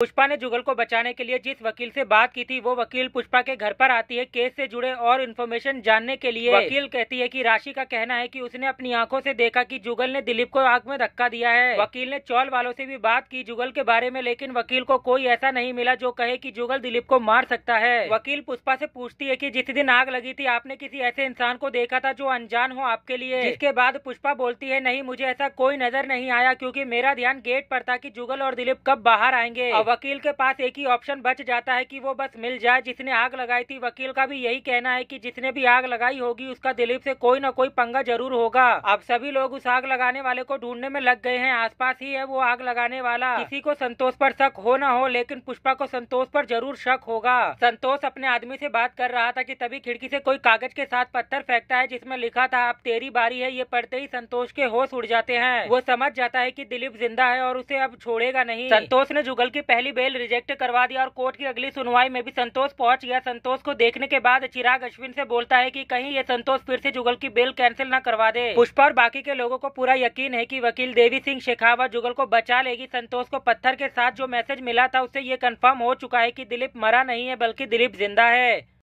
पुष्पा ने जुगल को बचाने के लिए जिस वकील से बात की थी वो वकील पुष्पा के घर पर आती है केस से जुड़े और इन्फॉर्मेशन जानने के लिए वकील कहती है कि राशि का कहना है कि उसने अपनी आंखों से देखा कि जुगल ने दिलीप को आग में धक्का दिया है वकील ने चौल वालों से भी बात की जुगल के बारे में लेकिन वकील को कोई ऐसा नहीं मिला जो कहे की जुगल दिलीप को मार सकता है वकील पुष्पा ऐसी पूछती है की जिस दिन आग लगी थी आपने किसी ऐसे इंसान को देखा था जो अनजान हो आपके लिए इसके बाद पुष्पा बोलती है नहीं मुझे ऐसा कोई नजर नहीं आया क्यूँकी मेरा ध्यान गेट पर था की जुगल और दिलीप कब बाहर आएंगे वकील के पास एक ही ऑप्शन बच जाता है कि वो बस मिल जाए जिसने आग लगाई थी वकील का भी यही कहना है कि जिसने भी आग लगाई होगी उसका दिलीप से कोई ना कोई पंगा जरूर होगा अब सभी लोग उस आग लगाने वाले को ढूंढने में लग गए हैं आसपास ही है वो आग लगाने वाला किसी को संतोष पर शक हो ना हो लेकिन पुष्पा को संतोष पर जरूर शक होगा संतोष अपने आदमी से बात कर रहा था की तभी खिड़की से कोई कागज के साथ पत्थर फेंकता है जिसमे लिखा था अब तेरी बारी है ये पढ़ते ही संतोष के होश उड़ जाते हैं वो समझ जाता है की दिलीप जिंदा है और उसे अब छोड़ेगा नहीं संतोष ने जुगल की पहली बेल रिजेक्ट करवा दिया और कोर्ट की अगली सुनवाई में भी संतोष पहुंच गया संतोष को देखने के बाद चिराग अश्विन से बोलता है कि कहीं ये संतोष फिर से जुगल की बेल कैंसिल न करवा दे पुष्पा और बाकी के लोगों को पूरा यकीन है कि वकील देवी सिंह शेखावत जुगल को बचा लेगी संतोष को पत्थर के साथ जो मैसेज मिला था उससे ये कन्फर्म हो चुका है की दिलीप मरा नहीं है बल्कि दिलीप जिंदा है